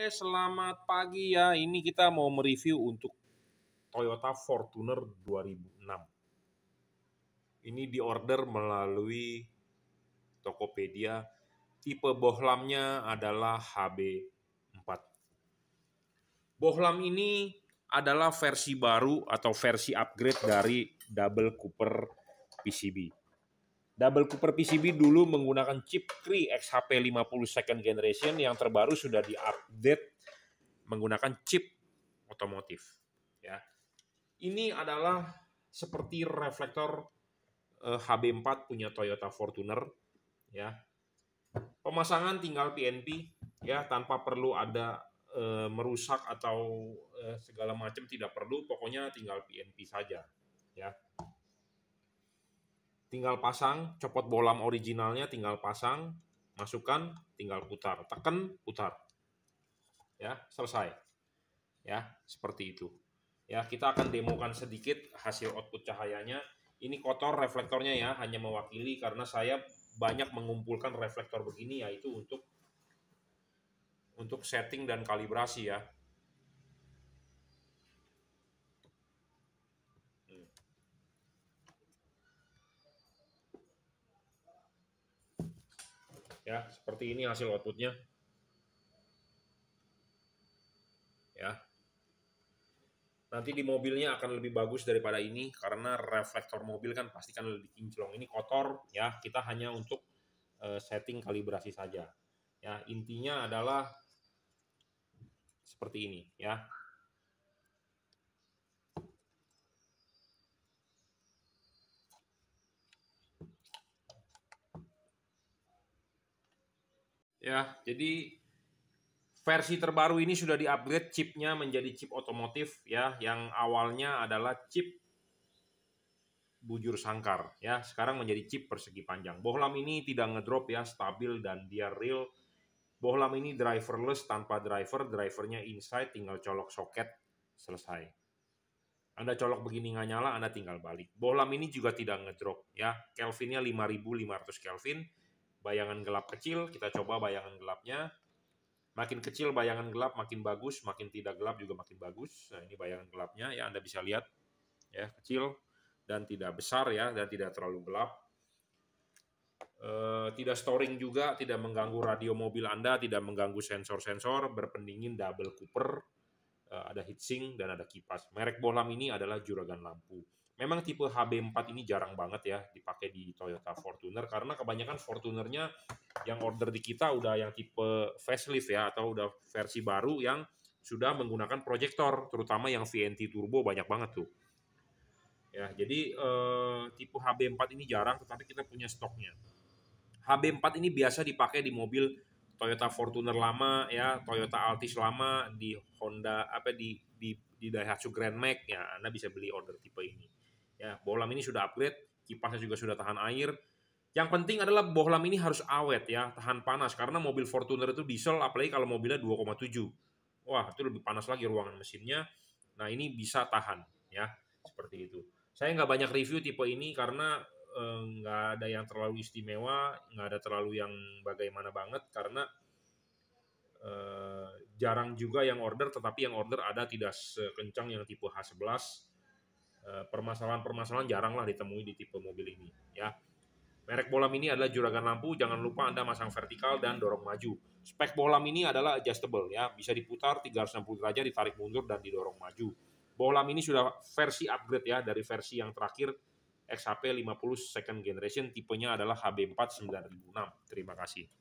Oke, selamat pagi ya. Ini kita mau mereview untuk Toyota Fortuner 2006. Ini diorder melalui Tokopedia. Tipe bohlamnya adalah HB4. Bohlam ini adalah versi baru atau versi upgrade dari Double Cooper PCB. Double Cooper PCB dulu menggunakan chip Cree XHP 50 second generation yang terbaru sudah diupdate menggunakan chip otomotif. Ya, ini adalah seperti reflektor eh, HB4 punya Toyota Fortuner. Ya, pemasangan tinggal PNP ya tanpa perlu ada eh, merusak atau eh, segala macam tidak perlu, pokoknya tinggal PNP saja. Ya, tinggal pasang, copot bolam originalnya tinggal pasang, masukkan, tinggal putar, tekan, putar. Ya, selesai. Ya, seperti itu. Ya, kita akan demokan sedikit hasil output cahayanya. Ini kotor reflektornya ya, hanya mewakili karena saya banyak mengumpulkan reflektor begini yaitu untuk untuk setting dan kalibrasi ya. Ya, seperti ini hasil outputnya. Ya. Nanti di mobilnya akan lebih bagus daripada ini karena reflektor mobil kan pasti kan lebih kinclong. Ini kotor ya, kita hanya untuk eh, setting kalibrasi saja. Ya, intinya adalah seperti ini ya. Ya, jadi versi terbaru ini sudah diupgrade chipnya menjadi chip otomotif ya, yang awalnya adalah chip bujur sangkar ya, sekarang menjadi chip persegi panjang. Bohlam ini tidak ngedrop ya, stabil dan dia real. Bohlam ini driverless tanpa driver, drivernya inside tinggal colok soket selesai. Anda colok begini nggak nyala, Anda tinggal balik. Bohlam ini juga tidak ngedrop ya. Kelvinnya 5500 Kelvin, bayangan gelap kecil, kita coba bayangan gelapnya. Makin kecil bayangan gelap makin bagus, makin tidak gelap juga makin bagus. Nah, ini bayangan gelapnya ya Anda bisa lihat ya, kecil dan tidak besar ya dan tidak terlalu gelap. E, tidak storing juga, tidak mengganggu radio mobil Anda, tidak mengganggu sensor-sensor, berpendingin double cooper, e, ada heatsink dan ada kipas. Merek bolam ini adalah Juragan Lampu memang tipe HB4 ini jarang banget ya dipakai di Toyota Fortuner karena kebanyakan Fortunernya yang order di kita udah yang tipe facelift ya atau udah versi baru yang sudah menggunakan proyektor terutama yang VNT turbo banyak banget tuh. Ya, jadi eh, tipe HB4 ini jarang tetapi kita punya stoknya. HB4 ini biasa dipakai di mobil Toyota Fortuner lama ya, Toyota Altis lama di Honda apa di di di Daihatsu Grand Max ya, Anda bisa beli order tipe ini. Ya, bohlam ini sudah upgrade, kipasnya juga sudah tahan air. Yang penting adalah bohlam ini harus awet ya, tahan panas karena mobil Fortuner itu diesel apalagi kalau mobilnya 2,7. Wah, itu lebih panas lagi ruangan mesinnya. Nah, ini bisa tahan ya, seperti itu. Saya nggak banyak review tipe ini karena eh, nggak ada yang terlalu istimewa, nggak ada terlalu yang bagaimana banget karena Uh, jarang juga yang order, tetapi yang order ada tidak sekencang yang tipe H11 Eh, permasalahan-permasalahan jaranglah ditemui di tipe mobil ini ya. Merek bolam ini adalah juragan lampu, jangan lupa Anda masang vertikal dan dorong maju. Spek bolam ini adalah adjustable ya, bisa diputar 360 derajat, ditarik mundur dan didorong maju. Bolam ini sudah versi upgrade ya dari versi yang terakhir XHP 50 second generation, tipenya adalah HB4 Terima kasih.